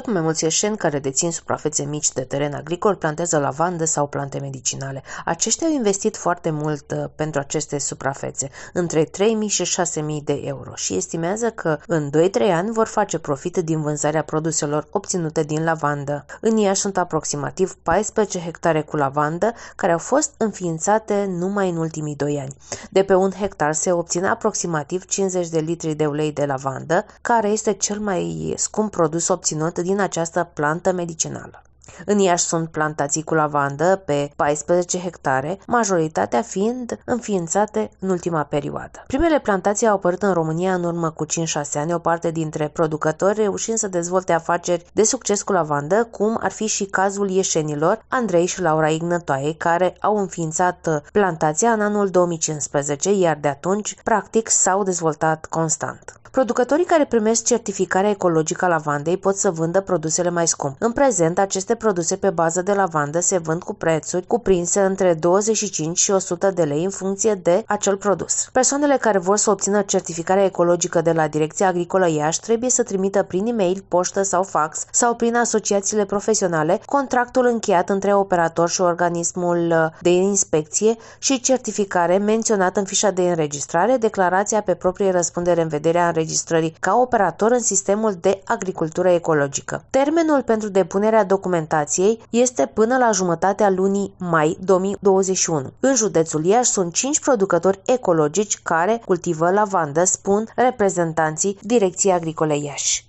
Tot mai mulți ieșeni care dețin suprafețe mici de teren agricol plantează lavandă sau plante medicinale. Aceștia au investit foarte mult uh, pentru aceste suprafețe, între 3.000 și 6.000 de euro și estimează că în 2-3 ani vor face profit din vânzarea produselor obținute din lavandă. În ea sunt aproximativ 14 hectare cu lavandă care au fost înființate numai în ultimii 2 ani. De pe un hectar se obține aproximativ 50 de litri de ulei de lavandă, care este cel mai scump produs obținut din această plantă medicinală. În Iași sunt plantații cu lavandă pe 14 hectare, majoritatea fiind înființate în ultima perioadă. Primele plantații au apărut în România în urmă cu 5-6 ani, o parte dintre producători reușind să dezvolte afaceri de succes cu lavandă, cum ar fi și cazul ieșenilor Andrei și Laura Ignătoaie, care au înființat plantația în anul 2015, iar de atunci, practic, s-au dezvoltat constant. Producătorii care primesc certificarea ecologică a lavandei pot să vândă produsele mai scump. În prezent, aceste produse pe bază de lavandă se vând cu prețuri cuprinse între 25 și 100 de lei în funcție de acel produs. Persoanele care vor să obțină certificarea ecologică de la Direcția Agricolă Iași trebuie să trimită prin e-mail, poștă sau fax sau prin asociațiile profesionale contractul încheiat între operator și organismul de inspecție și certificare menționat în fișa de înregistrare, declarația pe proprie răspundere în vederea înregistrării înregistrării ca operator în sistemul de agricultură ecologică. Termenul pentru depunerea documentației este până la jumătatea lunii mai 2021. În județul Iași sunt 5 producători ecologici care cultivă lavandă, spun reprezentanții Direcției Agricole Iași.